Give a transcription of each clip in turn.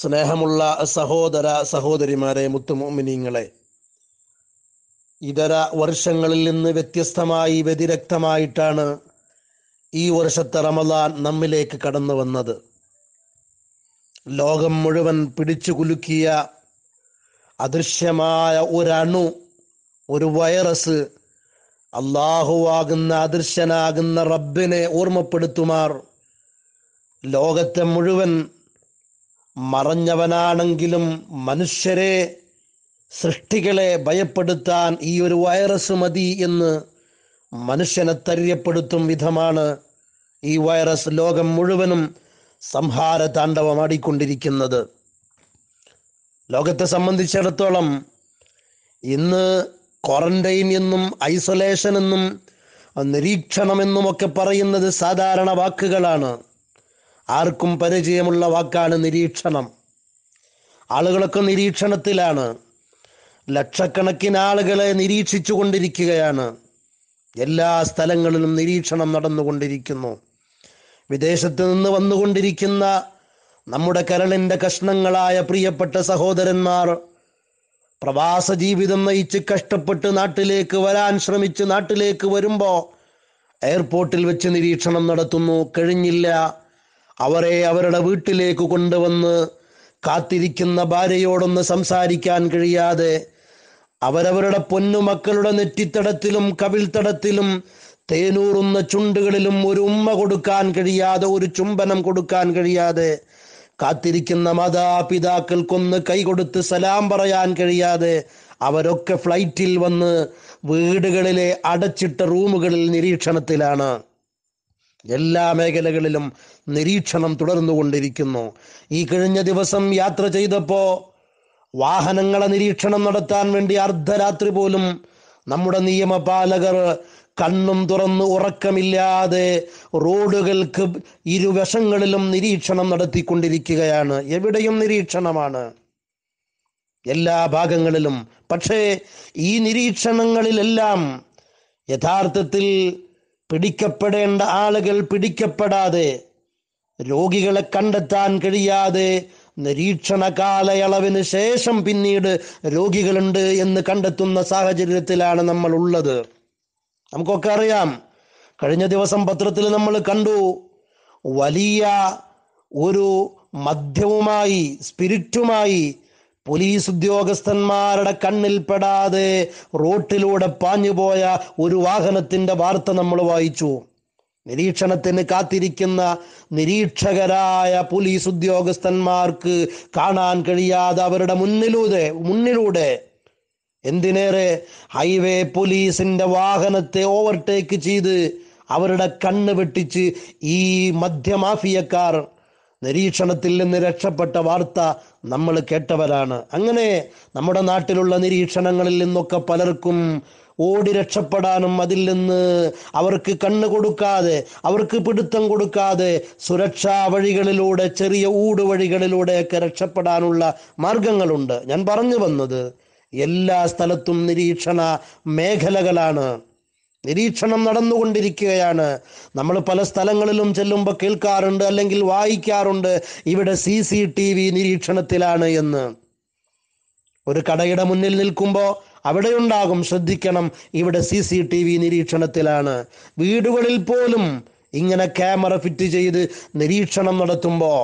സ്നേഹമുള്ള സഹോദര സഹോദരിമാരെ മുത്തുമോമിനിങ്ങളെ ഇതര വർഷങ്ങളിൽ നിന്ന് വ്യത്യസ്തമായി വ്യതിരക്തമായിട്ടാണ് ഈ വർഷത്തെ റമദാൻ നമ്മിലേക്ക് കടന്നു വന്നത് ലോകം മുഴുവൻ പിടിച്ചു കുലുക്കിയ അദൃശ്യമായ ഒരണു ഒരു വൈറസ് അള്ളാഹുവാകുന്ന അദൃശ്യനാകുന്ന റബ്ബിനെ ഓർമ്മപ്പെടുത്തുമാർ ലോകത്തെ മുഴുവൻ മറഞ്ഞവനാണെങ്കിലും മനുഷ്യരെ സൃഷ്ടികളെ ഭയപ്പെടുത്താൻ ഈ ഒരു വൈറസ് മതി എന്ന് മനുഷ്യനെ തര്യപ്പെടുത്തും വിധമാണ് ഈ വൈറസ് ലോകം മുഴുവനും സംഹാര താണ്ഡവമാടിക്കൊണ്ടിരിക്കുന്നത് ലോകത്തെ സംബന്ധിച്ചിടത്തോളം ഇന്ന് ക്വാറന്റൈൻ എന്നും ഐസൊലേഷൻ എന്നും നിരീക്ഷണമെന്നുമൊക്കെ പറയുന്നത് സാധാരണ വാക്കുകളാണ് ആർക്കും പരിചയമുള്ള വാക്കാണ് നിരീക്ഷണം ആളുകളൊക്കെ നിരീക്ഷണത്തിലാണ് ലക്ഷക്കണക്കിന് ആളുകളെ നിരീക്ഷിച്ചു കൊണ്ടിരിക്കുകയാണ് എല്ലാ സ്ഥലങ്ങളിലും നിരീക്ഷണം നടന്നുകൊണ്ടിരിക്കുന്നു വിദേശത്ത് നിന്ന് വന്നുകൊണ്ടിരിക്കുന്ന നമ്മുടെ കരളിൻ്റെ കഷ്ണങ്ങളായ പ്രിയപ്പെട്ട സഹോദരന്മാർ പ്രവാസ ജീവിതം നയിച്ച് കഷ്ടപ്പെട്ട് നാട്ടിലേക്ക് വരാൻ ശ്രമിച്ച് നാട്ടിലേക്ക് വരുമ്പോൾ എയർപോർട്ടിൽ വെച്ച് നിരീക്ഷണം നടത്തുന്നു കഴിഞ്ഞില്ല അവരെ അവരുടെ വീട്ടിലേക്ക് കൊണ്ടുവന്ന് കാത്തിരിക്കുന്ന ഭാര്യയോടൊന്ന് സംസാരിക്കാൻ കഴിയാതെ അവരവരുടെ പൊന്നുമക്കളുടെ നെറ്റിത്തടത്തിലും കവിൾത്തടത്തിലും തേനൂറുന്ന ചുണ്ടുകളിലും ഒരു ഉമ്മ കൊടുക്കാൻ കഴിയാതെ ഒരു ചുംബനം കൊടുക്കാൻ കഴിയാതെ കാത്തിരിക്കുന്ന മാതാപിതാക്കൾക്കൊന്ന് കൈകൊടുത്ത് സലാം പറയാൻ കഴിയാതെ അവരൊക്കെ ഫ്ലൈറ്റിൽ വന്ന് വീടുകളിലെ അടച്ചിട്ട റൂമുകളിൽ നിരീക്ഷണത്തിലാണ് എല്ലാ മേഖലകളിലും നിരീക്ഷണം തുടർന്നുകൊണ്ടിരിക്കുന്നു ഈ കഴിഞ്ഞ ദിവസം യാത്ര ചെയ്തപ്പോൾ വാഹനങ്ങളെ നിരീക്ഷണം നടത്താൻ വേണ്ടി അർദ്ധരാത്രി പോലും നമ്മുടെ നിയമപാലകർ കണ്ണും തുറന്ന് ഉറക്കമില്ലാതെ റോഡുകൾക്ക് ഇരുവശങ്ങളിലും നിരീക്ഷണം നടത്തിക്കൊണ്ടിരിക്കുകയാണ് എവിടെയും നിരീക്ഷണമാണ് എല്ലാ ഭാഗങ്ങളിലും പക്ഷേ ഈ നിരീക്ഷണങ്ങളിലെല്ലാം യഥാർത്ഥത്തിൽ പിടിക്കപ്പെടേണ്ട ആളുകൾ പിടിക്കപ്പെടാതെ രോഗികളെ കണ്ടെത്താൻ കഴിയാതെ നിരീക്ഷണ കാലയളവിന് ശേഷം പിന്നീട് രോഗികളുണ്ട് എന്ന് കണ്ടെത്തുന്ന സാഹചര്യത്തിലാണ് നമ്മൾ ഉള്ളത് നമുക്കൊക്കെ അറിയാം കഴിഞ്ഞ ദിവസം പത്രത്തിൽ നമ്മൾ കണ്ടു വലിയ ഒരു മദ്യവുമായി സ്പിരിറ്റുമായി പോലീസ് ഉദ്യോഗസ്ഥന്മാരുടെ കണ്ണിൽപ്പെടാതെ റോട്ടിലൂടെ പാഞ്ഞുപോയ ഒരു വാഹനത്തിന്റെ വാർത്ത നമ്മൾ വായിച്ചു നിരീക്ഷണത്തിന് കാത്തിരിക്കുന്ന നിരീക്ഷകരായ പോലീസ് ഉദ്യോഗസ്ഥന്മാർക്ക് കാണാൻ കഴിയാതെ അവരുടെ മുന്നിലൂടെ മുന്നിലൂടെ എന്തിനേറെ ഹൈവേ പോലീസിന്റെ വാഹനത്തെ ഓവർടേക്ക് ചെയ്ത് അവരുടെ കണ്ണ് വെട്ടിച്ച് ഈ മധ്യമാഫിയക്കാർ നിരീക്ഷണത്തിൽ നിന്ന് രക്ഷപ്പെട്ട വാർത്ത നമ്മൾ കേട്ടവരാണ് അങ്ങനെ നമ്മുടെ നാട്ടിലുള്ള നിരീക്ഷണങ്ങളിൽ നിന്നൊക്കെ പലർക്കും ഓടി രക്ഷപ്പെടാനും അതിൽ നിന്ന് അവർക്ക് കണ്ണ് കൊടുക്കാതെ അവർക്ക് പിടുത്തം കൊടുക്കാതെ സുരക്ഷാ വഴികളിലൂടെ ചെറിയ ഊടുവഴികളിലൂടെയൊക്കെ രക്ഷപ്പെടാനുള്ള മാർഗങ്ങളുണ്ട് ഞാൻ പറഞ്ഞു വന്നത് എല്ലാ സ്ഥലത്തും നിരീക്ഷണ മേഖലകളാണ് നിരീക്ഷണം നടന്നുകൊണ്ടിരിക്കുകയാണ് നമ്മൾ പല സ്ഥലങ്ങളിലും ചെല്ലുമ്പോൾ കേൾക്കാറുണ്ട് അല്ലെങ്കിൽ വായിക്കാറുണ്ട് ഇവിടെ സി സി ടി വി നിരീക്ഷണത്തിലാണ് എന്ന് ഒരു കടയുടെ മുന്നിൽ നിൽക്കുമ്പോൾ അവിടെ ഉണ്ടാകും ശ്രദ്ധിക്കണം ഇവിടെ സി സി ടി വി നിരീക്ഷണത്തിലാണ് വീടുകളിൽ പോലും ഇങ്ങനെ ക്യാമറ ഫിറ്റ് ചെയ്ത് നിരീക്ഷണം നടത്തുമ്പോൾ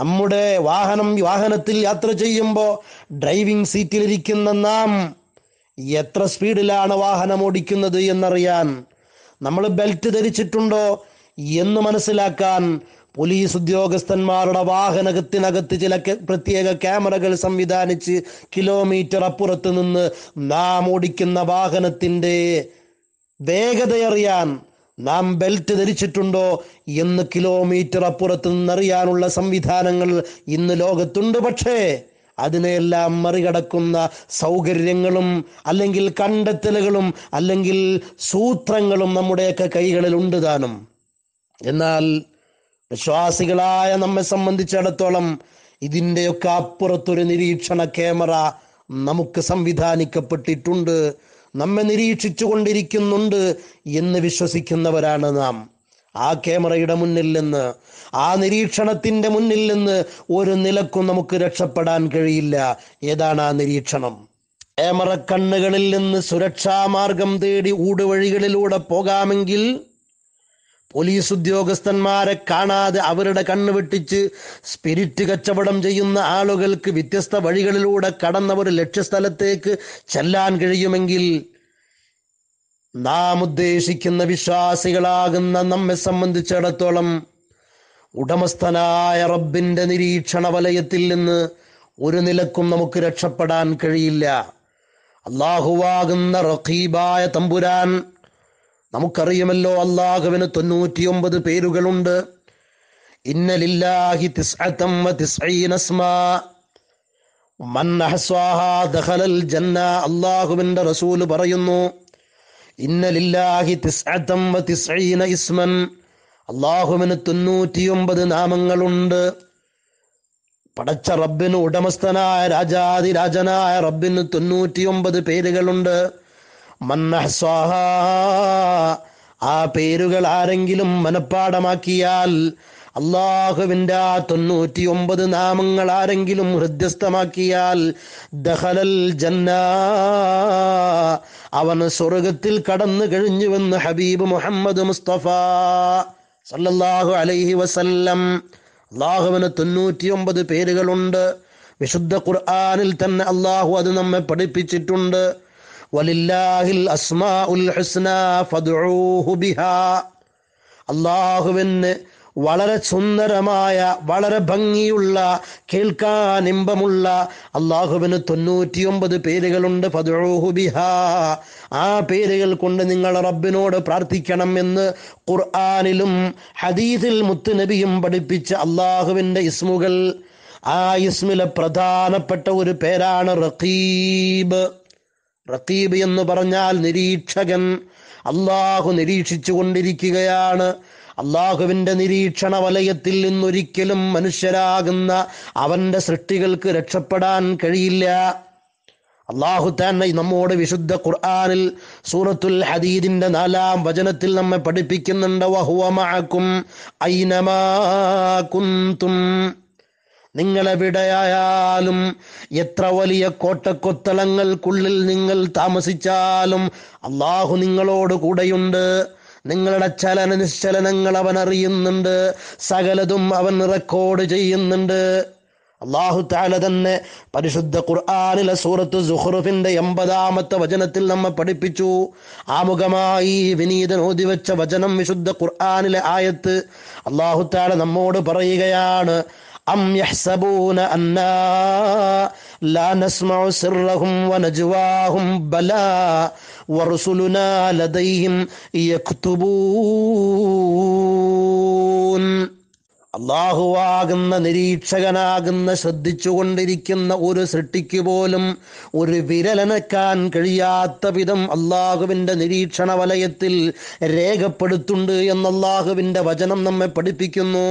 നമ്മുടെ വാഹനം വാഹനത്തിൽ യാത്ര ചെയ്യുമ്പോൾ ഡ്രൈവിംഗ് സീറ്റിലിരിക്കുന്ന നാം എത്ര സ്പീഡിലാണ് വാഹനം ഓടിക്കുന്നത് എന്നറിയാൻ നമ്മൾ ബെൽറ്റ് ധരിച്ചിട്ടുണ്ടോ എന്ന് മനസ്സിലാക്കാൻ പോലീസ് ഉദ്യോഗസ്ഥന്മാരുടെ വാഹനത്തിനകത്ത് ചില പ്രത്യേക ക്യാമറകൾ സംവിധാനിച്ച് കിലോമീറ്റർ അപ്പുറത്ത് നിന്ന് നാം ഓടിക്കുന്ന വാഹനത്തിൻ്റെ വേഗതയറിയാൻ നാം ബെൽറ്റ് ധരിച്ചിട്ടുണ്ടോ എന്ന് കിലോമീറ്റർ അപ്പുറത്ത് നിന്നറിയാനുള്ള സംവിധാനങ്ങൾ ഇന്ന് ലോകത്തുണ്ട് പക്ഷേ അതിനെയെല്ലാം മറികടക്കുന്ന സൗകര്യങ്ങളും അല്ലെങ്കിൽ കണ്ടെത്തലുകളും അല്ലെങ്കിൽ സൂത്രങ്ങളും നമ്മുടെയൊക്കെ കൈകളിൽ ഉണ്ട് താനും എന്നാൽ വിശ്വാസികളായ നമ്മെ സംബന്ധിച്ചിടത്തോളം ഇതിൻ്റെയൊക്കെ അപ്പുറത്തൊരു നിരീക്ഷണ ക്യാമറ നമുക്ക് സംവിധാനിക്കപ്പെട്ടിട്ടുണ്ട് നമ്മെ നിരീക്ഷിച്ചു കൊണ്ടിരിക്കുന്നുണ്ട് എന്ന് വിശ്വസിക്കുന്നവരാണ് നാം ആ ക്യാമറയുടെ മുന്നിൽ നിന്ന് ആ നിരീക്ഷണത്തിൻ്റെ മുന്നിൽ നിന്ന് ഒരു നിലക്കും നമുക്ക് രക്ഷപ്പെടാൻ കഴിയില്ല ഏതാണ് ആ നിരീക്ഷണം ക്യാമറ കണ്ണുകളിൽ നിന്ന് സുരക്ഷാ മാർഗം തേടി ഊടുവഴികളിലൂടെ പോകാമെങ്കിൽ പോലീസ് ഉദ്യോഗസ്ഥന്മാരെ കാണാതെ അവരുടെ കണ്ണ് വെട്ടിച്ച് സ്പിരിറ്റ് കച്ചവടം ചെയ്യുന്ന ആളുകൾക്ക് വ്യത്യസ്ത വഴികളിലൂടെ കടന്നവർ ലക്ഷ്യസ്ഥലത്തേക്ക് ചെല്ലാൻ കഴിയുമെങ്കിൽ നാം ഉദ്ദേശിക്കുന്ന വിശ്വാസികളാകുന്ന നമ്മെ സംബന്ധിച്ചിടത്തോളം ഉടമസ്ഥനായ റബ്ബിന്റെ നിരീക്ഷണ വലയത്തിൽ നിന്ന് ഒരു നിലക്കും നമുക്ക് രക്ഷപ്പെടാൻ കഴിയില്ല അള്ളാഹുവാകുന്ന റഖീബായ തമ്പുരാൻ നമുക്കറിയുമല്ലോ അള്ളാഹുവിന് തൊണ്ണൂറ്റിയൊമ്പത് പേരുകളുണ്ട് ഇന്നലില്ലാഹി റസൂല് പറയുന്നു ഇന്നലില്ലാഹി ഇസ്മൻ അള്ളാഹുവിന് തൊണ്ണൂറ്റിയൊമ്പത് നാമങ്ങളുണ്ട് പടച്ച റബ്ബിന് ഉടമസ്ഥനായ രാജാതിരാജനായ റബ്ബിന് തൊണ്ണൂറ്റിയൊമ്പത് പേരുകളുണ്ട് മന്നഹ്സ്വാഹ ആ പേരുകൾ ആരെങ്കിലും മനഃപ്പാടമാക്കിയാൽ അള്ളാഹുവിൻ്റെ ആ തൊണ്ണൂറ്റി ഒമ്പത് നാമങ്ങൾ ആരെങ്കിലും ഹൃദ്യസ്ഥമാക്കിയാൽ ദഹലൽ ജന്ന അവന് സ്വർഗത്തിൽ കടന്നു കഴിഞ്ഞുവെന്ന് ഹബീബ് മുഹമ്മദ് മുസ്തഫ സല്ലല്ലാഹു അലൈഹി വസല്ലം അള്ളാഹുവിന് തൊണ്ണൂറ്റിയൊമ്പത് പേരുകളുണ്ട് വിശുദ്ധ ഖുർആാനിൽ തന്നെ അള്ളാഹു അത് നമ്മെ പഠിപ്പിച്ചിട്ടുണ്ട് വലില്ലാഹിൽ അസ്മാ ഉൽ ഹുസ്ന ഫദ്ഊഹു ബിഹാ അള്ളാഹുവിന് വളരെ സുന്ദരമായ വളരെ ഭംഗിയുള്ള കേൾക്കാൻ ഇമ്പമുള്ള അള്ളാഹുവിന് തൊണ്ണൂറ്റിയൊമ്പത് പേരുകളുണ്ട് ബിഹാ ആ പേരുകൾ കൊണ്ട് നിങ്ങൾ റബ്ബിനോട് പ്രാർത്ഥിക്കണം എന്ന് ഖുർആാനിലും ഹദീസിൽ മുത്തുനബിയും പഠിപ്പിച്ച അള്ളാഹുവിൻ്റെ ഇസ്മുകൾ ആ ഇസ്മിലെ പ്രധാനപ്പെട്ട ഒരു പേരാണ് റഖീബ് റഖീബ് എന്ന് പറഞ്ഞാൽ നിരീക്ഷകൻ അള്ളാഹു നിരീക്ഷിച്ചു കൊണ്ടിരിക്കുകയാണ് അള്ളാഹുവിന്റെ നിരീക്ഷണ വലയത്തിൽ നിന്നൊരിക്കലും മനുഷ്യരാകുന്ന അവന്റെ സൃഷ്ടികൾക്ക് രക്ഷപ്പെടാൻ കഴിയില്ല അള്ളാഹു തന്നെ നമ്മോട് വിശുദ്ധ ഖുർആാനിൽ സൂറത്തുൽ ഹദീദിന്റെ നാലാം വചനത്തിൽ നമ്മെ പഠിപ്പിക്കുന്നുണ്ട് വഹുവമാക്കും നിങ്ങളെവിടെയായാലും എത്ര വലിയ കോട്ടക്കൊത്തളങ്ങൾക്കുള്ളിൽ നിങ്ങൾ താമസിച്ചാലും അള്ളാഹു നിങ്ങളോട് കൂടെയുണ്ട് നിങ്ങളുടെ ചലന നിശ്ചലനങ്ങൾ അവൻ അറിയുന്നുണ്ട് സകലതും അവൻ റെക്കോർഡ് ചെയ്യുന്നുണ്ട് അള്ളാഹു താല തന്നെ പരിശുദ്ധ ഖുർആാനിലെ സൂറത്ത് സുഹ്റുഫിന്റെ എൺപതാമത്തെ വചനത്തിൽ നമ്മെ പഠിപ്പിച്ചു ആമുഖമായി വിനീതൻ ഓതിവെച്ച വചനം വിശുദ്ധ ഖുർആാനിലെ ആയത്ത് അള്ളാഹു താല നമ്മോട് പറയുകയാണ് أم يحسبون أنا لا نسمع سرهم വറുസുലുന ലദൈഹിം യക്തുബൂൻ അള്ളാഹുവാകുന്ന നിരീക്ഷകനാകുന്ന ശ്രദ്ധിച്ചുകൊണ്ടിരിക്കുന്ന ഒരു സൃഷ്ടിക്ക് പോലും ഒരു വിരലനക്കാൻ കഴിയാത്ത വിധം അള്ളാഹുവിൻ്റെ നിരീക്ഷണ വലയത്തിൽ രേഖപ്പെടുത്തുണ്ട് എന്ന് വചനം നമ്മെ പഠിപ്പിക്കുന്നു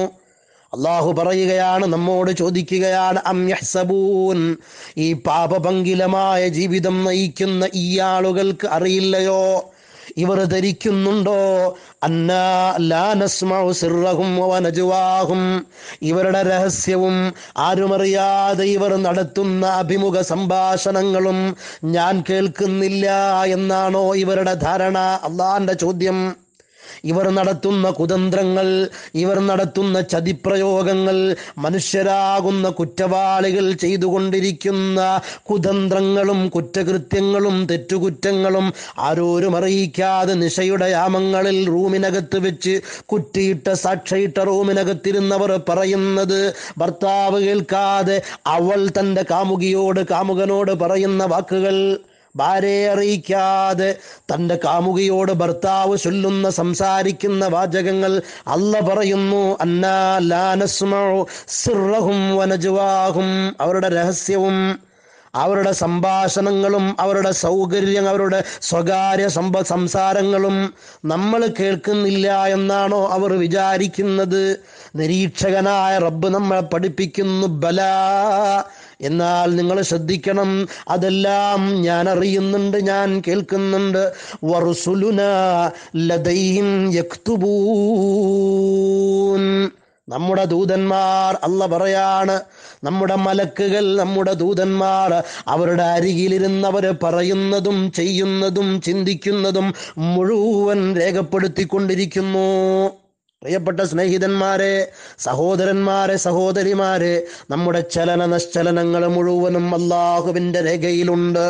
അള്ളാഹു പറയുകയാണ് നമ്മോട് ചോദിക്കുകയാണ് അം യഹ്സബൂൻ ഈ പാപപങ്കിലമായ ജീവിതം നയിക്കുന്ന ഈ ആളുകൾക്ക് അറിയില്ലയോ ഇവർ ധരിക്കുന്നുണ്ടോ അന്നസ്മാഹും ഇവരുടെ രഹസ്യവും ആരുമറിയാതെ ഇവർ നടത്തുന്ന അഭിമുഖ സംഭാഷണങ്ങളും ഞാൻ കേൾക്കുന്നില്ല എന്നാണോ ഇവരുടെ ധാരണ അള്ളാന്റെ ചോദ്യം ഇവർ നടത്തുന്ന കുതന്ത്രങ്ങൾ ഇവർ നടത്തുന്ന ചതിപ്രയോഗങ്ങൾ മനുഷ്യരാകുന്ന കുറ്റവാളികൾ ചെയ്തുകൊണ്ടിരിക്കുന്ന കുതന്ത്രങ്ങളും കുറ്റകൃത്യങ്ങളും തെറ്റുകുറ്റങ്ങളും ആരോരും അറിയിക്കാതെ നിശയുടെ യാമങ്ങളിൽ റൂമിനകത്ത് വെച്ച് കുറ്റിയിട്ട സാക്ഷയിട്ട റൂമിനകത്തിരുന്നവർ പറയുന്നത് ഭർത്താവ് കേൾക്കാതെ അവൾ തൻ്റെ കാമുകിയോട് കാമുകനോട് പറയുന്ന വാക്കുകൾ ഭാര്യയെ അറിയിക്കാതെ തൻ്റെ കാമുകിയോട് ഭർത്താവ് ചൊല്ലുന്ന സംസാരിക്കുന്ന വാചകങ്ങൾ അല്ല പറയുന്നു സിറഹും വനജുവാഹും അവരുടെ രഹസ്യവും അവരുടെ സംഭാഷണങ്ങളും അവരുടെ സൗകര്യം അവരുടെ സ്വകാര്യ സംഭ സംസാരങ്ങളും നമ്മൾ കേൾക്കുന്നില്ല എന്നാണോ അവർ വിചാരിക്കുന്നത് നിരീക്ഷകനായ റബ്ബ് നമ്മളെ പഠിപ്പിക്കുന്നു ബലാ എന്നാൽ നിങ്ങൾ ശ്രദ്ധിക്കണം അതെല്ലാം ഞാൻ അറിയുന്നുണ്ട് ഞാൻ കേൾക്കുന്നുണ്ട് നമ്മുടെ ദൂതന്മാർ അല്ല പറയാണ് നമ്മുടെ മലക്കുകൾ നമ്മുടെ ദൂതന്മാർ അവരുടെ അരികിലിരുന്നവർ പറയുന്നതും ചെയ്യുന്നതും ചിന്തിക്കുന്നതും മുഴുവൻ രേഖപ്പെടുത്തിക്കൊണ്ടിരിക്കുന്നു പ്രിയപ്പെട്ട സ്നേഹിതന്മാരെ സഹോദരന്മാരെ സഹോദരിമാരെ നമ്മുടെ ചലന നിശ്ചലനങ്ങൾ മുഴുവനും അള്ളാഹുവിന്റെ രേഖയിലുണ്ട്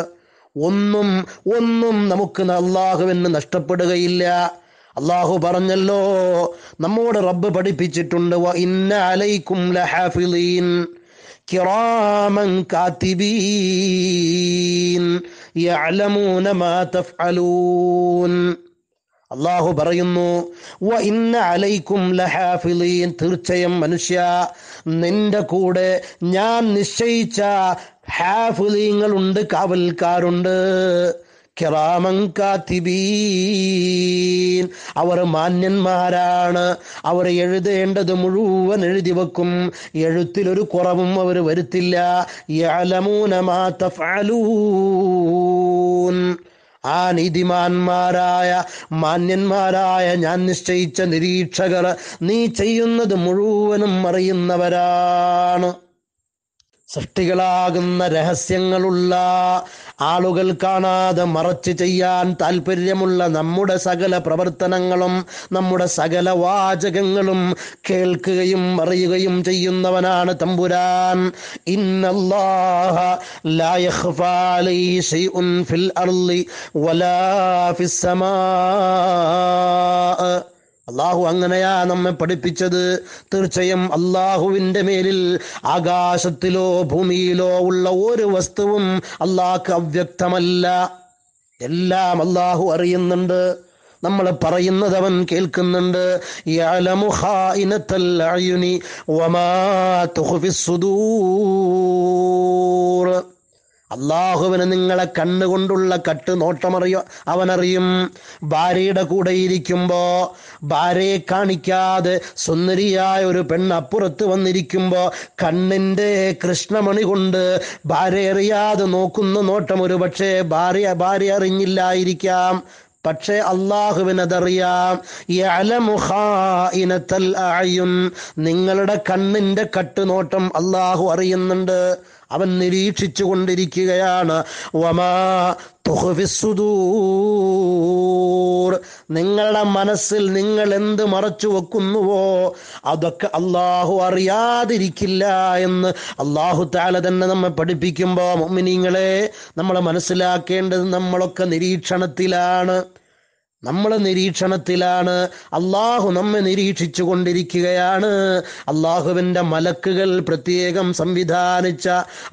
ഒന്നും ഒന്നും നമുക്ക് അള്ളാഹുവിന് നഷ്ടപ്പെടുകയില്ല അള്ളാഹു പറഞ്ഞല്ലോ നമ്മോട് റബ്ബ് പഠിപ്പിച്ചിട്ടുണ്ട് ഇന്ന അലൈക്കും കാത്തിബീൻ യഅലമൂന മാ തഫ്അലൂൻ അള്ളാഹു പറയുന്നു തീർച്ചയായും മനുഷ്യ നിന്റെ കൂടെ ഞാൻ നിശ്ചയിച്ച ഹാഫിലീങ്ങളുണ്ട് കാവൽക്കാരുണ്ട് അവർ മാന്യന്മാരാണ് അവർ എഴുതേണ്ടത് മുഴുവൻ എഴുതി വെക്കും എഴുത്തിലൊരു കുറവും അവർ വരുത്തില്ല ആ നീതിമാന്മാരായ മാന്യന്മാരായ ഞാൻ നിശ്ചയിച്ച നിരീക്ഷകർ നീ ചെയ്യുന്നത് മുഴുവനും അറിയുന്നവരാണ് സൃഷ്ടികളാകുന്ന രഹസ്യങ്ങളുള്ള ആളുകൾ കാണാതെ മറച്ച് ചെയ്യാൻ താല്പര്യമുള്ള നമ്മുടെ സകല പ്രവർത്തനങ്ങളും നമ്മുടെ സകല വാചകങ്ങളും കേൾക്കുകയും അറിയുകയും ചെയ്യുന്നവനാണ് തമ്പുരാൻ ഇന്നല്ലാഹ ലാ ഫിൽ അർളി വലാ അള്ളാഹു അങ്ങനെയാ നമ്മെ പഠിപ്പിച്ചത് തീർച്ചയായും അള്ളാഹുവിന്റെ മേലിൽ ആകാശത്തിലോ ഭൂമിയിലോ ഉള്ള ഒരു വസ്തുവും അള്ളാഹ് അവ്യക്തമല്ല എല്ലാം അള്ളാഹു അറിയുന്നുണ്ട് നമ്മൾ പറയുന്നത് അവൻ കേൾക്കുന്നുണ്ട് വമാ അള്ളാഹുവിന് നിങ്ങളെ കണ്ണുകൊണ്ടുള്ള കട്ട് നോട്ടമറിയോ അവനറിയും ഭാര്യയുടെ കൂടെ ഇരിക്കുമ്പോ ഭാര്യയെ കാണിക്കാതെ സുന്ദരിയായ ഒരു പെണ്ണപ്പുറത്ത് അപ്പുറത്ത് വന്നിരിക്കുമ്പോ കണ്ണിന്റെ കൃഷ്ണമണി കൊണ്ട് ഭാര്യ അറിയാതെ നോക്കുന്ന നോട്ടം ഒരു പക്ഷേ ഭാര്യ ഭാര്യ അറിഞ്ഞില്ലായിരിക്കാം പക്ഷേ അള്ളാഹുവിനതറിയാം നിങ്ങളുടെ കണ്ണിന്റെ കട്ടുനോട്ടം അള്ളാഹു അറിയുന്നുണ്ട് അവൻ നിരീക്ഷിച്ചു കൊണ്ടിരിക്കുകയാണ് വമാ നിങ്ങളുടെ മനസ്സിൽ നിങ്ങൾ എന്ത് മറച്ചു വെക്കുന്നുവോ അതൊക്കെ അള്ളാഹു അറിയാതിരിക്കില്ല എന്ന് അള്ളാഹു താല തന്നെ നമ്മെ പഠിപ്പിക്കുമ്പോൾ മമ്മിനിങ്ങളെ നമ്മളെ മനസ്സിലാക്കേണ്ടത് നമ്മളൊക്കെ നിരീക്ഷണത്തിലാണ് നമ്മളെ നിരീക്ഷണത്തിലാണ് അള്ളാഹു നമ്മെ നിരീക്ഷിച്ചു കൊണ്ടിരിക്കുകയാണ് അള്ളാഹുവിൻ്റെ മലക്കുകൾ പ്രത്യേകം സംവിധാനിച്ച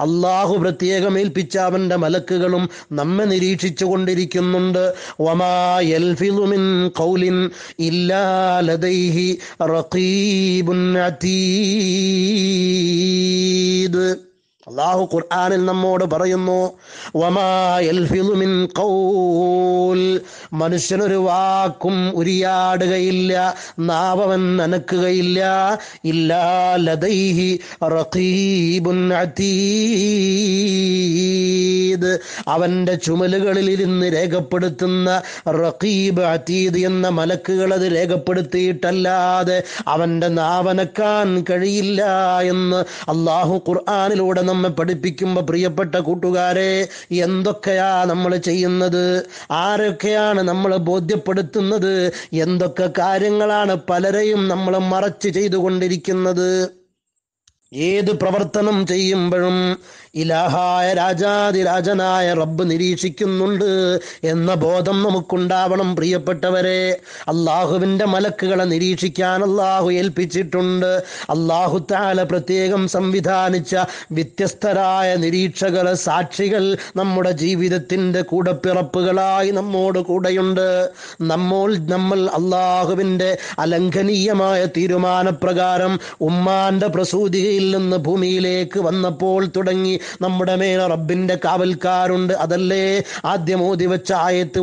അള്ളാഹു പ്രത്യേകം ഏൽപ്പിച്ച അവൻ്റെ മലക്കുകളും നമ്മെ നിരീക്ഷിച്ചു കൊണ്ടിരിക്കുന്നുണ്ട് റഖീബുൻ അതീദ് അള്ളാഹു ഖുർആാനിൽ നമ്മോട് പറയുന്നു മനുഷ്യനൊരു വാക്കും ഉരിയാടുകയില്ല നാവവൻ നനക്കുകയില്ല ഇല്ലാ ലതൈഹി അതീദ് അവന്റെ ചുമലുകളിൽ ഇരുന്ന് രേഖപ്പെടുത്തുന്ന റഖീബ് അതീദ് എന്ന മലക്കുകൾ അത് രേഖപ്പെടുത്തിയിട്ടല്ലാതെ അവന്റെ നാവനക്കാൻ കഴിയില്ല എന്ന് അള്ളാഹു ഖുർആാനിലൂടെ നമ്മൾ നമ്മെ പഠിപ്പിക്കുമ്പോൾ പ്രിയപ്പെട്ട കൂട്ടുകാരെ എന്തൊക്കെയാ നമ്മൾ ചെയ്യുന്നത് ആരൊക്കെയാണ് നമ്മൾ ബോധ്യപ്പെടുത്തുന്നത് എന്തൊക്കെ കാര്യങ്ങളാണ് പലരെയും നമ്മൾ മറച്ചു ചെയ്തുകൊണ്ടിരിക്കുന്നത് ഏത് പ്രവർത്തനം ചെയ്യുമ്പോഴും ഇലാഹായ രാജാതിരാജനായ റബ്ബ് നിരീക്ഷിക്കുന്നുണ്ട് എന്ന ബോധം നമുക്കുണ്ടാവണം പ്രിയപ്പെട്ടവരെ അള്ളാഹുവിൻ്റെ മലക്കുകളെ നിരീക്ഷിക്കാൻ അള്ളാഹു ഏൽപ്പിച്ചിട്ടുണ്ട് അള്ളാഹു താല പ്രത്യേകം സംവിധാനിച്ച വ്യത്യസ്തരായ നിരീക്ഷകർ സാക്ഷികൾ നമ്മുടെ ജീവിതത്തിൻ്റെ കൂടപ്പിറപ്പുകളായി നമ്മോട് കൂടെയുണ്ട് നമ്മോൾ നമ്മൾ അള്ളാഹുവിൻ്റെ അലംഘനീയമായ തീരുമാനപ്രകാരം ഉമ്മാന്റെ പ്രസൂതിയിൽ ഭൂമിയിൽ നിന്ന് ഭൂമിയിലേക്ക് വന്നപ്പോൾ തുടങ്ങി നമ്മുടെ മേൽ റബ്ബിന്റെ കാവൽക്കാരുണ്ട് അതല്ലേ ആദ്യം ഓതി വെച്ച ആയത്ത്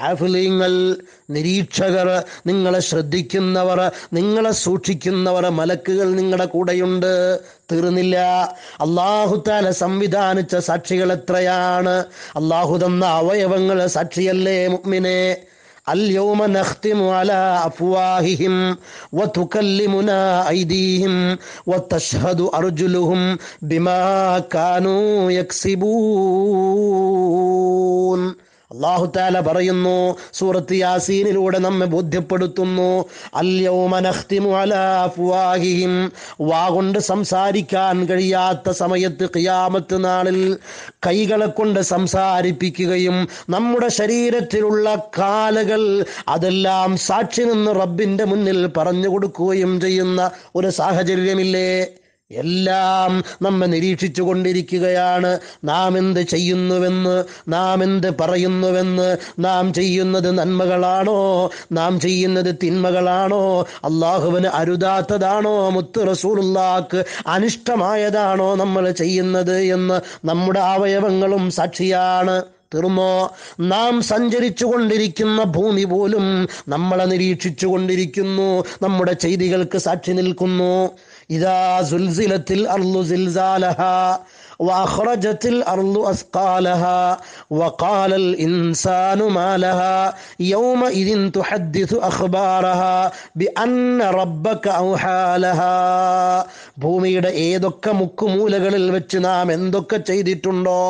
ഹാഫിലിങ്ങൾ നിരീക്ഷകർ നിങ്ങളെ ശ്രദ്ധിക്കുന്നവർ നിങ്ങളെ സൂക്ഷിക്കുന്നവർ മലക്കുകൾ നിങ്ങളുടെ കൂടെയുണ്ട് തീർന്നില്ല അള്ളാഹുത്താല സംവിധാനിച്ച സാക്ഷികൾ എത്രയാണ് അള്ളാഹു തന്ന അവയവങ്ങൾ സാക്ഷിയല്ലേ മുഗ്മിനെ اليوم نختم على افواههم وتكلمنا ايديهم وتشهد ارجلهم بما كانوا يكسبون അള്ളാഹുത്താല പറയുന്നു സൂറത്ത് യാസീനിലൂടെ നമ്മെ ബോധ്യപ്പെടുത്തുന്നു അല്യോമനഹ്തിമുഅലാഫുവാഹിയും വാ കൊണ്ട് സംസാരിക്കാൻ കഴിയാത്ത സമയത്ത് ഖിയാമത്ത് നാളിൽ കൈകളെ കൊണ്ട് സംസാരിപ്പിക്കുകയും നമ്മുടെ ശരീരത്തിലുള്ള കാലുകൾ അതെല്ലാം സാക്ഷി നിന്ന് റബ്ബിൻ്റെ മുന്നിൽ പറഞ്ഞു കൊടുക്കുകയും ചെയ്യുന്ന ഒരു സാഹചര്യമില്ലേ എല്ലാം നമ്മെ നിരീക്ഷിച്ചു കൊണ്ടിരിക്കുകയാണ് നാം എന്ത് ചെയ്യുന്നുവെന്ന് നാം എന്ത് പറയുന്നുവെന്ന് നാം ചെയ്യുന്നത് നന്മകളാണോ നാം ചെയ്യുന്നത് തിന്മകളാണോ അള്ളാഹുവിന് അരുതാത്തതാണോ മുത്ത് റസൂലുള്ളാക്ക് അനിഷ്ടമായതാണോ നമ്മൾ ചെയ്യുന്നത് എന്ന് നമ്മുടെ അവയവങ്ങളും സാക്ഷിയാണ് തീർന്നോ നാം സഞ്ചരിച്ചു കൊണ്ടിരിക്കുന്ന ഭൂമി പോലും നമ്മളെ നിരീക്ഷിച്ചു കൊണ്ടിരിക്കുന്നു നമ്മുടെ ചെയ്തികൾക്ക് സാക്ഷി നിൽക്കുന്നു ഇതാ സുൽസിലത്തിൽ അർലു സിൽസാലഹ وأخرجت الأرض أثقالها وقال الإنسان ما لها يومئذ تحدث أخبارها بأن ربك أوحى لها ഭൂമിയുടെ ഏതൊക്കെ മുക്കുമൂലകളിൽ വെച്ച് നാം എന്തൊക്കെ ചെയ്തിട്ടുണ്ടോ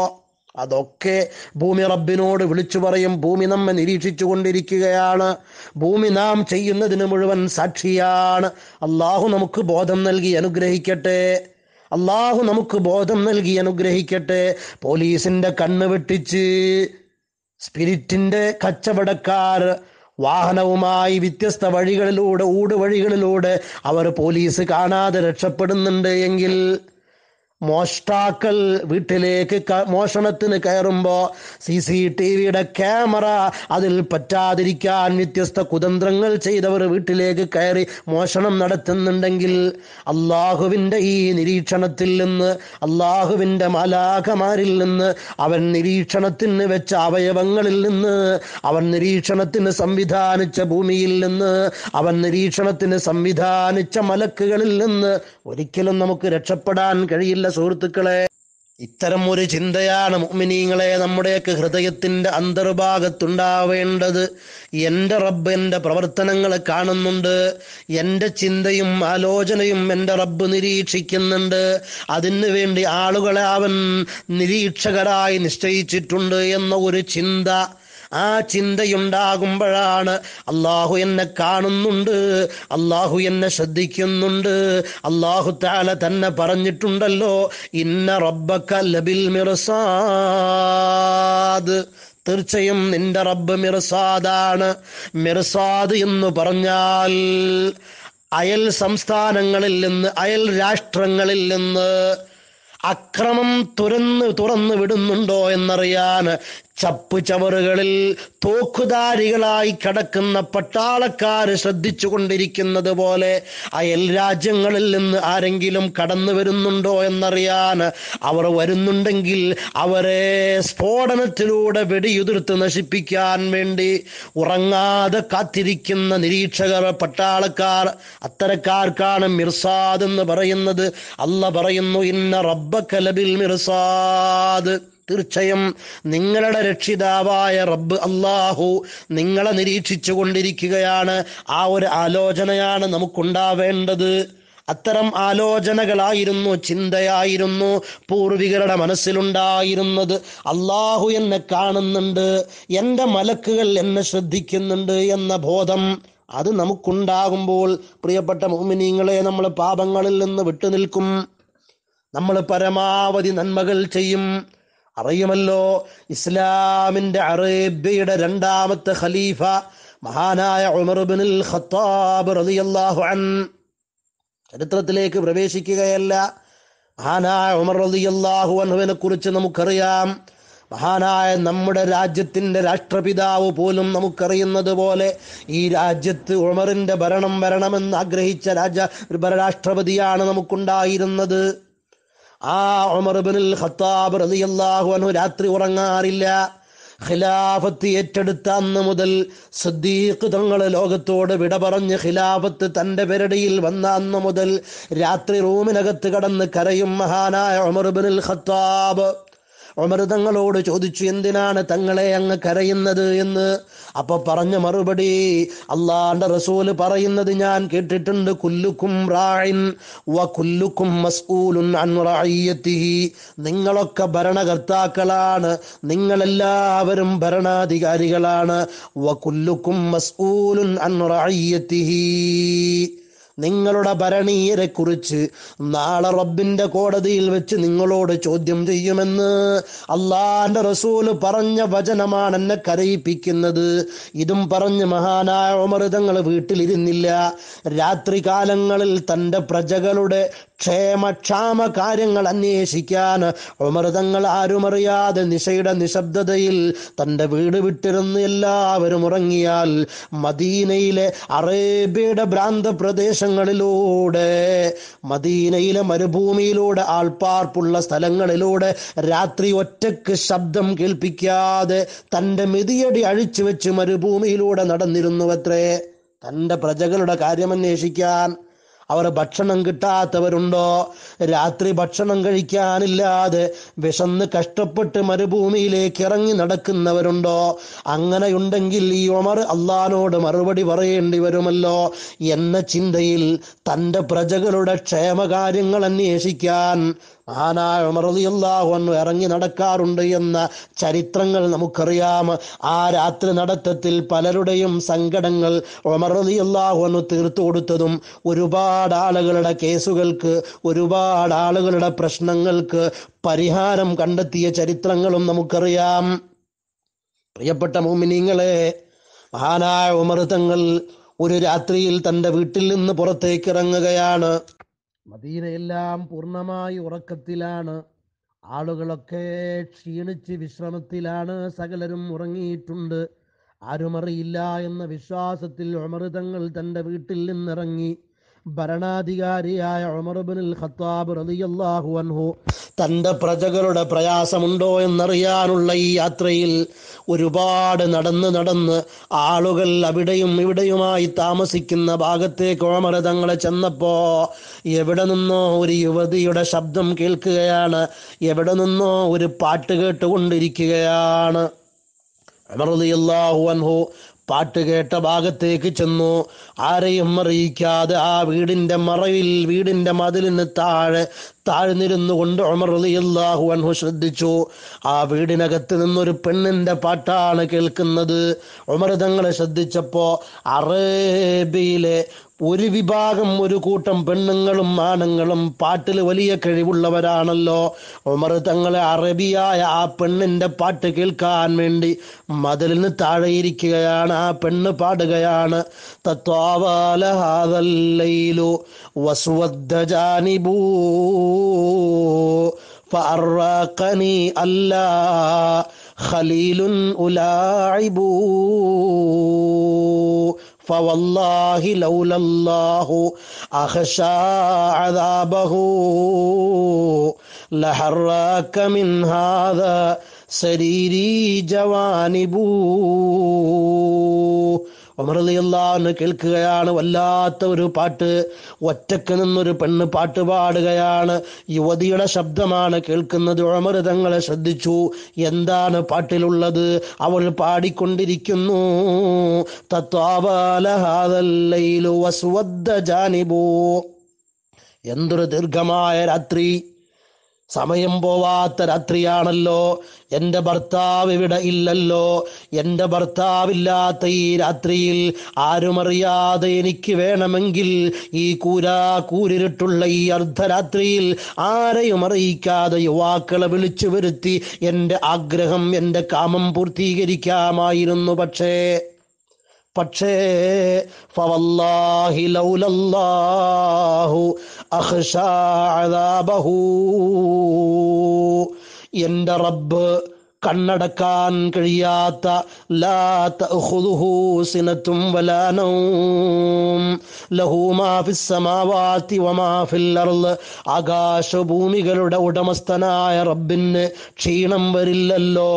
അതൊക്കെ ഭൂമി റബ്ബിനോട് വിളിച്ചു പറയും ഭൂമി നമ്മെ നിരീക്ഷിച്ചു കൊണ്ടിരിക്കുകയാണ് ഭൂമി നാം ചെയ്യുന്നതിന് മുഴുവൻ സാക്ഷിയാണ് അള്ളാഹു നമുക്ക് ബോധം നൽകി അനുഗ്രഹിക്കട്ടെ അള്ളാഹു നമുക്ക് ബോധം നൽകി അനുഗ്രഹിക്കട്ടെ പോലീസിന്റെ കണ്ണ് വെട്ടിച്ച് സ്പിരിറ്റിന്റെ കച്ചവടക്കാർ വാഹനവുമായി വ്യത്യസ്ത വഴികളിലൂടെ ഊടുവഴികളിലൂടെ അവർ പോലീസ് കാണാതെ രക്ഷപ്പെടുന്നുണ്ട് എങ്കിൽ മോഷ്ടാക്കൾ വീട്ടിലേക്ക് മോഷണത്തിന് കയറുമ്പോൾ സി സി ടി വിയുടെ ക്യാമറ അതിൽ പറ്റാതിരിക്കാൻ വ്യത്യസ്ത കുതന്ത്രങ്ങൾ ചെയ്തവർ വീട്ടിലേക്ക് കയറി മോഷണം നടത്തുന്നുണ്ടെങ്കിൽ അള്ളാഹുവിൻ്റെ ഈ നിരീക്ഷണത്തിൽ നിന്ന് അള്ളാഹുവിൻ്റെ മലാഖമാരിൽ നിന്ന് അവൻ നിരീക്ഷണത്തിന് വെച്ച അവയവങ്ങളിൽ നിന്ന് അവൻ നിരീക്ഷണത്തിന് സംവിധാനിച്ച ഭൂമിയിൽ നിന്ന് അവൻ നിരീക്ഷണത്തിന് സംവിധാനിച്ച മലക്കുകളിൽ നിന്ന് ഒരിക്കലും നമുക്ക് രക്ഷപ്പെടാൻ കഴിയില്ല പ്രിയപ്പെട്ട സുഹൃത്തുക്കളെ ഇത്തരം ഒരു ചിന്തയാണ് മുഅ്മിനീങ്ങളെ നമ്മുടെയൊക്കെ ഹൃദയത്തിന്റെ അന്തർഭാഗത്തുണ്ടാവേണ്ടത് എൻ്റെ റബ്ബ് എൻ്റെ പ്രവർത്തനങ്ങൾ കാണുന്നുണ്ട് എൻ്റെ ചിന്തയും ആലോചനയും എൻ്റെ റബ്ബ് നിരീക്ഷിക്കുന്നുണ്ട് അതിനു വേണ്ടി ആളുകളെ അവൻ നിരീക്ഷകരായി നിശ്ചയിച്ചിട്ടുണ്ട് എന്ന ഒരു ചിന്ത ആ ചിന്തയുണ്ടാകുമ്പോഴാണ് അള്ളാഹു എന്നെ കാണുന്നുണ്ട് അള്ളാഹു എന്നെ ശ്രദ്ധിക്കുന്നുണ്ട് അള്ളാഹു താല തന്നെ പറഞ്ഞിട്ടുണ്ടല്ലോ ഇന്ന റബ്ബക്ക ലബിൽ മിറസാദ് തീർച്ചയും നിന്റെ റബ്ബ് മിർസാദാണ് മിർസാദ് എന്ന് പറഞ്ഞാൽ അയൽ സംസ്ഥാനങ്ങളിൽ നിന്ന് അയൽ രാഷ്ട്രങ്ങളിൽ നിന്ന് അക്രമം തുറന്ന് തുറന്നു വിടുന്നുണ്ടോ എന്നറിയാൻ ചവറുകളിൽ തോക്കുധാരികളായി കടക്കുന്ന പട്ടാളക്കാർ ശ്രദ്ധിച്ചു കൊണ്ടിരിക്കുന്നത് പോലെ അയൽ രാജ്യങ്ങളിൽ നിന്ന് ആരെങ്കിലും കടന്നു വരുന്നുണ്ടോ എന്നറിയാൻ അവർ വരുന്നുണ്ടെങ്കിൽ അവരെ സ്ഫോടനത്തിലൂടെ വെടിയുതിർത്ത് നശിപ്പിക്കാൻ വേണ്ടി ഉറങ്ങാതെ കാത്തിരിക്കുന്ന നിരീക്ഷകർ പട്ടാളക്കാർ അത്തരക്കാർക്കാണ് മിർസാദ് എന്ന് പറയുന്നത് അല്ല പറയുന്നു ഇന്ന റബ്ബക്കലബിൽ മിർസാദ് തീർച്ചയം നിങ്ങളുടെ രക്ഷിതാവായ റബ്ബ് അള്ളാഹു നിങ്ങളെ നിരീക്ഷിച്ചു കൊണ്ടിരിക്കുകയാണ് ആ ഒരു ആലോചനയാണ് നമുക്കുണ്ടാവേണ്ടത് അത്തരം ആലോചനകളായിരുന്നു ചിന്തയായിരുന്നു പൂർവികരുടെ മനസ്സിലുണ്ടായിരുന്നത് അള്ളാഹു എന്നെ കാണുന്നുണ്ട് എൻ്റെ മലക്കുകൾ എന്നെ ശ്രദ്ധിക്കുന്നുണ്ട് എന്ന ബോധം അത് നമുക്കുണ്ടാകുമ്പോൾ പ്രിയപ്പെട്ട മോമിനിങ്ങളെ നമ്മൾ പാപങ്ങളിൽ നിന്ന് വിട്ടുനിൽക്കും നമ്മൾ പരമാവധി നന്മകൾ ചെയ്യും അറിയുമല്ലോ ഇസ്ലാമിന്റെ അറേബ്യയുടെ രണ്ടാമത്തെ ഖലീഫ മഹാനായ ഉമർബിനിൽ ഖത്താബ് റളിയല്ലാഹു അൻ ചരിത്രത്തിലേക്ക് പ്രവേശിക്കുകയല്ല മഹാനായ ഉമർ റളിയല്ലാഹു അനുവിനെ കുറിച്ച് നമുക്കറിയാം മഹാനായ നമ്മുടെ രാജ്യത്തിൻ്റെ രാഷ്ട്രപിതാവ് പോലും നമുക്കറിയുന്നത് പോലെ ഈ രാജ്യത്ത് ഉമറിൻ്റെ ഭരണം വരണമെന്ന് ആഗ്രഹിച്ച രാജ ഭരരാഷ്ട്രപതിയാണ് നമുക്കുണ്ടായിരുന്നത് ആ ഉമർബിനിൽ ഖത്താബ് റളിയല്ലാഹു അൻഹു രാത്രി ഉറങ്ങാറില്ല ഖിലാഫത്ത് ഏറ്റെടുത്ത അന്ന് മുതൽ സദ്ദീഖ് തങ്ങൾ ലോകത്തോട് വിട പറഞ്ഞ് ഖിലാഫത്ത് തൻ്റെ പെരടിയിൽ വന്ന അന്ന് മുതൽ രാത്രി റൂമിനകത്ത് കടന്ന് കരയും മഹാനായ ഉമർബിനിൽ ഖത്താബ് ഒമർ തങ്ങളോട് ചോദിച്ചു എന്തിനാണ് തങ്ങളെ അങ്ങ് കരയുന്നത് എന്ന് അപ്പൊ പറഞ്ഞ മറുപടി അള്ളാന്റെ റസൂല് പറയുന്നത് ഞാൻ കേട്ടിട്ടുണ്ട് കുല്ലുക്കും കുല്ലുക്കും നിങ്ങളൊക്കെ ഭരണകർത്താക്കളാണ് നിങ്ങളെല്ലാവരും ഭരണാധികാരികളാണ് വ കുല്ലുക്കും മസ്ഊലുൻ അൻറായിയത്തിഹി നിങ്ങളുടെ ഭരണീയരെ കുറിച്ച് നാളെ റബ്ബിന്റെ കോടതിയിൽ വെച്ച് നിങ്ങളോട് ചോദ്യം ചെയ്യുമെന്ന് അള്ളാന്റെ റസൂല് പറഞ്ഞ വചനമാണ് എന്നെ കരയിപ്പിക്കുന്നത് ഇതും പറഞ്ഞ് മഹാനായ ഉമർ തങ്ങൾ വീട്ടിലിരുന്നില്ല രാത്രികാലങ്ങളിൽ തൻ്റെ പ്രജകളുടെ ക്ഷേമക്ഷാമ കാര്യങ്ങൾ അന്വേഷിക്കാൻ ഉമർതങ്ങൾ ആരുമറിയാതെ നിശയുടെ നിശബ്ദതയിൽ തന്റെ വീട് വിട്ടിരുന്ന് എല്ലാവരും ഉറങ്ങിയാൽ മദീനയിലെ അറേബ്യയുടെ ഭ്രാന്ത പ്രദേശങ്ങളിലൂടെ മദീനയിലെ മരുഭൂമിയിലൂടെ ആൾപ്പാർപ്പുള്ള സ്ഥലങ്ങളിലൂടെ രാത്രി ഒറ്റക്ക് ശബ്ദം കേൾപ്പിക്കാതെ തന്റെ മിതിയടി അഴിച്ചു വെച്ച് മരുഭൂമിയിലൂടെ നടന്നിരുന്നുവത്രേ തന്റെ പ്രജകളുടെ കാര്യമന്വേഷിക്കാൻ അവർ ഭക്ഷണം കിട്ടാത്തവരുണ്ടോ രാത്രി ഭക്ഷണം കഴിക്കാനില്ലാതെ വിശന്ന് കഷ്ടപ്പെട്ട് മരുഭൂമിയിലേക്ക് ഇറങ്ങി നടക്കുന്നവരുണ്ടോ അങ്ങനെയുണ്ടെങ്കിൽ ഈ ഒമർ അള്ളഹാനോട് മറുപടി പറയേണ്ടി വരുമല്ലോ എന്ന ചിന്തയിൽ തൻ്റെ പ്രജകളുടെ ക്ഷേമകാര്യങ്ങൾ അന്വേഷിക്കാൻ മഹാനായ ഉമർദിയല്ലാഹു ഇറങ്ങി നടക്കാറുണ്ട് എന്ന ചരിത്രങ്ങൾ നമുക്കറിയാം ആ രാത്രി നടത്തത്തിൽ പലരുടെയും സങ്കടങ്ങൾ ഉമർദിയല്ലാഹു എന്ന് തീർത്തു കൊടുത്തതും ഒരുപാട് ആളുകളുടെ കേസുകൾക്ക് ഒരുപാട് ആളുകളുടെ പ്രശ്നങ്ങൾക്ക് പരിഹാരം കണ്ടെത്തിയ ചരിത്രങ്ങളും നമുക്കറിയാം പ്രിയപ്പെട്ട മോമിനിങ്ങളെ മഹാനായ ഉമർ തങ്ങൾ ഒരു രാത്രിയിൽ തൻ്റെ വീട്ടിൽ നിന്ന് പുറത്തേക്കിറങ്ങുകയാണ് മദീനയെല്ലാം പൂർണ്ണമായി ഉറക്കത്തിലാണ് ആളുകളൊക്കെ ക്ഷീണിച്ച് വിശ്രമത്തിലാണ് സകലരും ഉറങ്ങിയിട്ടുണ്ട് ആരുമറിയില്ല എന്ന വിശ്വാസത്തിൽ ഉമർ തങ്ങൾ തൻ്റെ വീട്ടിൽ നിന്നിറങ്ങി ഭരണാധികാരിയായ ഒമർബിനിൽ ഖത്താബ് റളിയല്ലാഹു അൻഹു തൻ്റെ പ്രജകളുടെ പ്രയാസമുണ്ടോ എന്നറിയാനുള്ള ഈ യാത്രയിൽ ഒരുപാട് നടന്ന് നടന്ന് ആളുകൾ അവിടെയും ഇവിടെയുമായി താമസിക്കുന്ന ഭാഗത്തേക്ക് ഒമർ തങ്ങളെ ചെന്നപ്പോൾ എവിടെ നിന്നോ ഒരു യുവതിയുടെ ശബ്ദം കേൾക്കുകയാണ് എവിടെ നിന്നോ ഒരു പാട്ട് കേട്ടുകൊണ്ടിരിക്കുകയാണ് അമർദിയല്ലാഹു അൻഹു പാട്ട് കേട്ട ഭാഗത്തേക്ക് ചെന്നു ആരെയും അറിയിക്കാതെ ആ വീടിന്റെ മറവിൽ വീടിന്റെ മതിലിന് താഴെ താഴ്ന്നിരുന്നു കൊണ്ട് ഉമർ അലിയല്ലാഹു അൻഹു ശ്രദ്ധിച്ചു ആ വീടിനകത്ത് നിന്നൊരു പെണ്ണിന്റെ പാട്ടാണ് കേൾക്കുന്നത് ഉമർ തങ്ങളെ ശ്രദ്ധിച്ചപ്പോ അറേബ്യയിലെ ഒരു വിഭാഗം ഒരു കൂട്ടം പെണ്ണുങ്ങളും ആണുങ്ങളും പാട്ടിൽ വലിയ കഴിവുള്ളവരാണല്ലോ ഉമർ തങ്ങളെ അറബിയായ ആ പെണ്ണിന്റെ പാട്ട് കേൾക്കാൻ വേണ്ടി മതിലിന് താഴെ ഇരിക്കുകയാണ് ആ പെണ്ണ് പാടുകയാണ് തത്വാലോ فوالله لولا الله أخشى عذابه لحراك من هذا سريري جوانبه ഒമറലിയല്ലാന്ന് കേൾക്കുകയാണ് വല്ലാത്ത ഒരു പാട്ട് ഒറ്റക്ക് നിന്നൊരു പെണ്ണ് പാട്ട് പാടുകയാണ് യുവതിയുടെ ശബ്ദമാണ് കേൾക്കുന്നത് ഒമർ തങ്ങളെ ശ്രദ്ധിച്ചു എന്താണ് പാട്ടിലുള്ളത് അവൾ പാടിക്കൊണ്ടിരിക്കുന്നു തത്വാബാലഹാദല്ലയിലു വസുവദ്ദ ജാനിബോ എന്തൊരു ദീർഘമായ രാത്രി സമയം പോവാത്ത രാത്രിയാണല്ലോ എൻ്റെ ഭർത്താവ് ഇവിടെ ഇല്ലല്ലോ എൻ്റെ ഭർത്താവില്ലാത്ത ഈ രാത്രിയിൽ ആരുമറിയാതെ എനിക്ക് വേണമെങ്കിൽ ഈ കൂരാ കൂരിരുട്ടുള്ള ഈ അർദ്ധരാത്രിയിൽ ആരെയും അറിയിക്കാതെ യുവാക്കളെ വിളിച്ചു വരുത്തി എൻ്റെ ആഗ്രഹം എൻ്റെ കാമം പൂർത്തീകരിക്കാമായിരുന്നു പക്ഷേ പക്ഷേ ഫവല്ലാഹി ലൗലല്ലാഹു അഖ്ഷാ അദാബഹു എൻ്റെ റബ്ബ് കണ്ണടക്കാൻ കഴിയാത്ത ആകാശഭൂമികളുടെ ഉടമസ്ഥനായ റബ്ബിന് ക്ഷീണം വരില്ലല്ലോ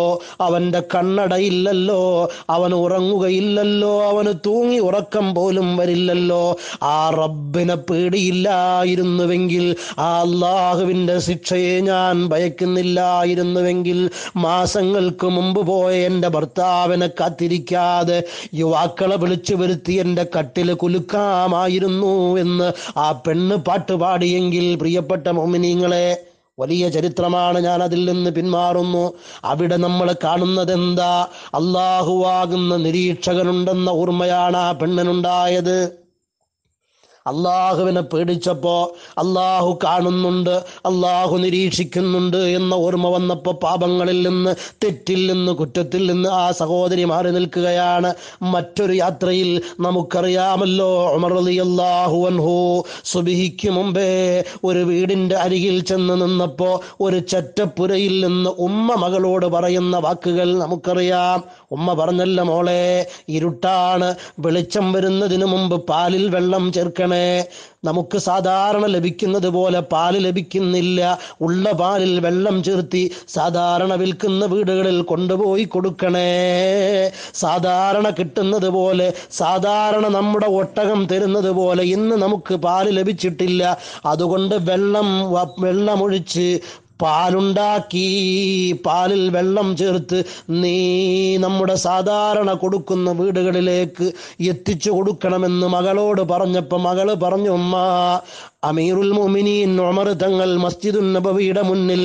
അവൻ്റെ കണ്ണടയില്ലല്ലോ അവൻ ഉറങ്ങുകയില്ലല്ലോ അവന് തൂങ്ങി ഉറക്കം പോലും വരില്ലല്ലോ ആ റബ്ബിനെ പേടിയില്ലായിരുന്നുവെങ്കിൽ ആ അള്ളാഹുവിൻ്റെ ശിക്ഷയെ ഞാൻ ഭയക്കുന്നില്ലായിരുന്നുവെങ്കിൽ മാ മാസങ്ങൾക്ക് മുമ്പ് പോയ എൻ്റെ ഭർത്താവിനെ കാത്തിരിക്കാതെ യുവാക്കളെ വിളിച്ചു വരുത്തി എൻ്റെ കട്ടിൽ കുലുക്കാമായിരുന്നു എന്ന് ആ പെണ്ണ് പാട്ട് പാടിയെങ്കിൽ പ്രിയപ്പെട്ട മോമിനിങ്ങളെ വലിയ ചരിത്രമാണ് ഞാൻ അതിൽ നിന്ന് പിന്മാറുന്നു അവിടെ നമ്മൾ കാണുന്നത് എന്താ അള്ളാഹുവാകുന്ന നിരീക്ഷകനുണ്ടെന്ന ഓർമ്മയാണ് ആ പെണ്ണിനുണ്ടായത് അള്ളാഹുവിനെ പേടിച്ചപ്പോ അള്ളാഹു കാണുന്നുണ്ട് അള്ളാഹു നിരീക്ഷിക്കുന്നുണ്ട് എന്ന ഓർമ്മ വന്നപ്പോൾ പാപങ്ങളിൽ നിന്ന് തെറ്റിൽ നിന്ന് കുറ്റത്തിൽ നിന്ന് ആ സഹോദരി മാറി നിൽക്കുകയാണ് മറ്റൊരു യാത്രയിൽ നമുക്കറിയാമല്ലോ അൻഹു സുബിഹിക്ക് മുമ്പേ ഒരു വീടിന്റെ അരികിൽ ചെന്ന് നിന്നപ്പോൾ ഒരു ചറ്റപ്പുരയിൽ നിന്ന് ഉമ്മ മകളോട് പറയുന്ന വാക്കുകൾ നമുക്കറിയാം ഉമ്മ പറഞ്ഞല്ല മോളെ ഇരുട്ടാണ് വെളിച്ചം വരുന്നതിന് മുമ്പ് പാലിൽ വെള്ളം ചേർക്കണേ നമുക്ക് സാധാരണ ലഭിക്കുന്നത് പോലെ പാല് ലഭിക്കുന്നില്ല ഉള്ള പാലിൽ വെള്ളം ചേർത്തി സാധാരണ വിൽക്കുന്ന വീടുകളിൽ കൊണ്ടുപോയി കൊടുക്കണേ സാധാരണ കിട്ടുന്നത് പോലെ സാധാരണ നമ്മുടെ ഒട്ടകം തരുന്നത് പോലെ ഇന്ന് നമുക്ക് പാല് ലഭിച്ചിട്ടില്ല അതുകൊണ്ട് വെള്ളം വെള്ളമൊഴിച്ച് പാലുണ്ടാക്കി പാലിൽ വെള്ളം ചേർത്ത് നീ നമ്മുടെ സാധാരണ കൊടുക്കുന്ന വീടുകളിലേക്ക് എത്തിച്ചു കൊടുക്കണമെന്ന് മകളോട് പറഞ്ഞപ്പോൾ മകള് പറഞ്ഞു ഉമ്മ അമീറുൽ മോമിനീൻ ഒമർ തങ്ങൾ മസ്ജിദുൻ നബവിയുടെ മുന്നിൽ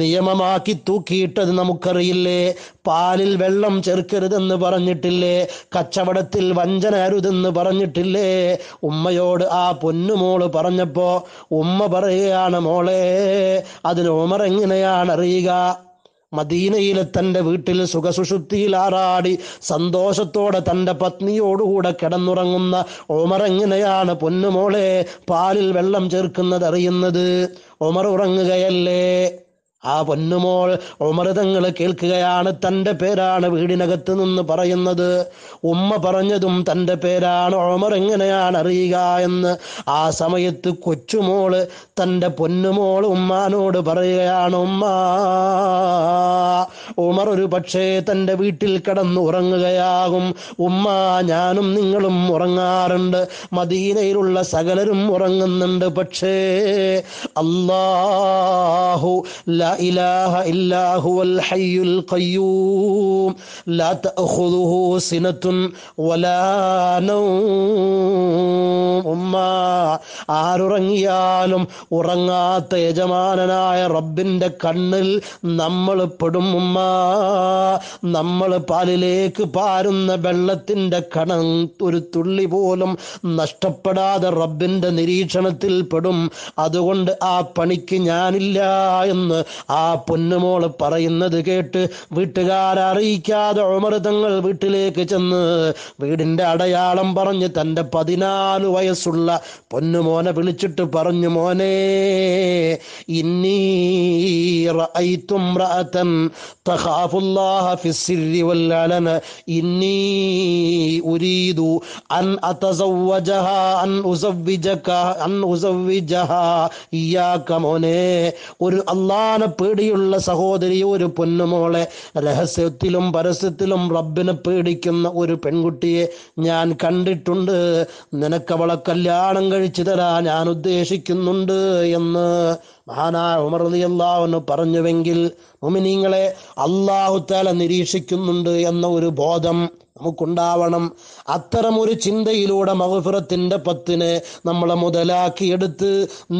നിയമമാക്കി തൂക്കിയിട്ടത് നമുക്കറിയില്ലേ പാലിൽ വെള്ളം ചേർക്കരുതെന്ന് പറഞ്ഞിട്ടില്ലേ കച്ചവടത്തിൽ വഞ്ചന അരുതെന്ന് പറഞ്ഞിട്ടില്ലേ ഉമ്മയോട് ആ പൊന്നുമോള് പറഞ്ഞപ്പോ ഉമ്മ പറയുകയാണ് മോളെ അതിന് ഉമർ എങ്ങനെയാണ് അറിയുക മദീനയിലെ തൻ്റെ വീട്ടിൽ സുഖസുഷുപ്തിയിൽ ആറാടി സന്തോഷത്തോടെ തൻ്റെ പത്നിയോടുകൂടെ കിടന്നുറങ്ങുന്ന ഒമർ പൊന്നുമോളെ പാലിൽ വെള്ളം ചേർക്കുന്നത് അറിയുന്നത് ഒമർ ഉറങ്ങുകയല്ലേ ആ പൊന്നുമോൾ ഉമൃതങ്ങൾ കേൾക്കുകയാണ് തൻ്റെ പേരാണ് വീടിനകത്ത് നിന്ന് പറയുന്നത് ഉമ്മ പറഞ്ഞതും തൻ്റെ പേരാണ് ഉമർ എങ്ങനെയാണ് അറിയുക എന്ന് ആ സമയത്ത് കൊച്ചുമോള് തൻ്റെ പൊന്നുമോൾ ഉമ്മാനോട് പറയുകയാണ് ഉമ്മ ഉമർ ഒരു പക്ഷേ തൻ്റെ വീട്ടിൽ കിടന്ന് ഉറങ്ങുകയാകും ഉമ്മ ഞാനും നിങ്ങളും ഉറങ്ങാറുണ്ട് മദീനയിലുള്ള സകലരും ഉറങ്ങുന്നുണ്ട് പക്ഷേ അല്ലാഹു إله إلا هو الحي القيوم لا تأخذه سنة ولا نوم ആരുറങ്ങിയാലും ഉറങ്ങാത്ത യജമാനനായ റബ്ബിന്റെ കണ്ണിൽ നമ്മൾ പെടും ഉമ്മ നമ്മൾ പാലിലേക്ക് പാരുന്ന വെള്ളത്തിന്റെ കണ ഒരു തുള്ളി പോലും നഷ്ടപ്പെടാതെ റബ്ബിന്റെ നിരീക്ഷണത്തിൽ പെടും അതുകൊണ്ട് ആ പണിക്ക് ഞാനില്ല എന്ന് ആ പൊന്നുമോള് പറയുന്നത് കേട്ട് വീട്ടുകാരറിയിക്കാതെ ഉമർ തങ്ങൾ വീട്ടിലേക്ക് ചെന്ന് വീടിന്റെ അടയാളം പറഞ്ഞ് തന്റെ പതിനാല് വയസ്സുള്ള പൊന്നുമോനെ വിളിച്ചിട്ട് പറഞ്ഞു മോനെ ഉരീദു അൻ അൻ ഉസവ്വിജക അൻ മോനെ ഒരു അള്ളാന റബ്ബിനെ പേടിയുള്ള സഹോദരി ഒരു പൊന്നുമോളെ രഹസ്യത്തിലും പരസ്യത്തിലും റബ്ബിനെ പേടിക്കുന്ന ഒരു പെൺകുട്ടിയെ ഞാൻ കണ്ടിട്ടുണ്ട് നിനക്കവളെ കല്യാണം കഴിച്ചു തരാ ഞാൻ ഉദ്ദേശിക്കുന്നുണ്ട് എന്ന് മഹാനായ ഉമർ അലിയല്ലാവെന്ന് പറഞ്ഞുവെങ്കിൽ മുമിനിങ്ങളെ അള്ളാഹുത്താല നിരീക്ഷിക്കുന്നുണ്ട് എന്ന ഒരു ബോധം നമുക്കുണ്ടാവണം അത്തരമൊരു ചിന്തയിലൂടെ മഹഫിറത്തിൻ്റെ പത്തിന് നമ്മളെ മുതലാക്കിയെടുത്ത്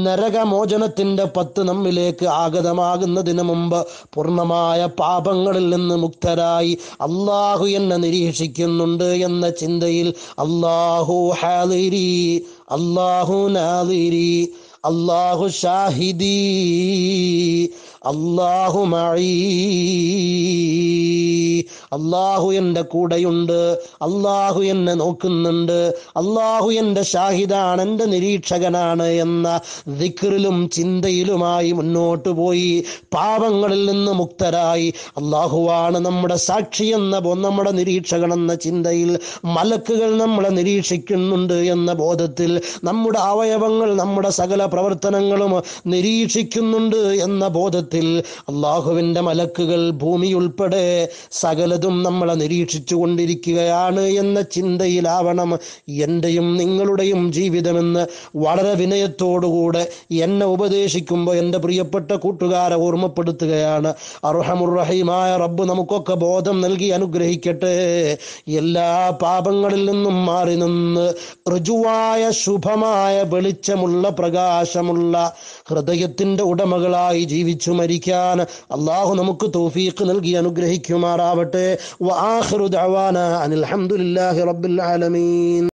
നരകമോചനത്തിന്റെ പത്ത് നമ്മിലേക്ക് ആഗതമാകുന്നതിന് മുമ്പ് പൂർണ്ണമായ പാപങ്ങളിൽ നിന്ന് മുക്തരായി അള്ളാഹു എന്നെ നിരീക്ഷിക്കുന്നുണ്ട് എന്ന ചിന്തയിൽ അള്ളാഹു ഹാലിരി അള്ളാഹു നാലിരി അള്ളാഹു ഷാഹിദി അള്ളാഹു അള്ളാഹു എൻ്റെ കൂടെയുണ്ട് അള്ളാഹു എന്നെ നോക്കുന്നുണ്ട് അള്ളാഹു എൻ്റെ ഷാഹിദാണ് എൻ്റെ നിരീക്ഷകനാണ് എന്ന ദിക്റിലും ചിന്തയിലുമായി മുന്നോട്ട് പോയി പാപങ്ങളിൽ നിന്ന് മുക്തരായി അള്ളാഹുവാണ് നമ്മുടെ സാക്ഷി എന്ന നമ്മുടെ നിരീക്ഷകൻ എന്ന ചിന്തയിൽ മലക്കുകൾ നമ്മളെ നിരീക്ഷിക്കുന്നുണ്ട് എന്ന ബോധത്തിൽ നമ്മുടെ അവയവങ്ങൾ നമ്മുടെ സകല പ്രവർത്തനങ്ങളും നിരീക്ഷിക്കുന്നുണ്ട് എന്ന ബോധത്തിൽ ദിവസത്തിൽ അള്ളാഹുവിന്റെ മലക്കുകൾ ഭൂമി ഉൾപ്പെടെ സകലതും നമ്മളെ നിരീക്ഷിച്ചു കൊണ്ടിരിക്കുകയാണ് എന്ന ചിന്തയിലാവണം എന്റെയും നിങ്ങളുടെയും ജീവിതമെന്ന് വളരെ വിനയത്തോടുകൂടെ എന്നെ ഉപദേശിക്കുമ്പോൾ എൻ്റെ പ്രിയപ്പെട്ട കൂട്ടുകാരെ ഓർമ്മപ്പെടുത്തുകയാണ് അർഹമുറഹീമായ റബ്ബ് നമുക്കൊക്കെ ബോധം നൽകി അനുഗ്രഹിക്കട്ടെ എല്ലാ പാപങ്ങളിൽ നിന്നും മാറി നിന്ന് ഋജുവായ ശുഭമായ വെളിച്ചമുള്ള പ്രകാശമുള്ള ഹൃദയത്തിൻ്റെ ഉടമകളായി ജീവിച്ചു സ്മരിക്കാൻ അള്ളാഹു നമുക്ക് തൗഫീഖ് നൽകി അനുഗ്രഹിക്കുമാറാവട്ടെ അനിൽഹമുല്ലാഹി റബ്ബുൽ ആലമീൻ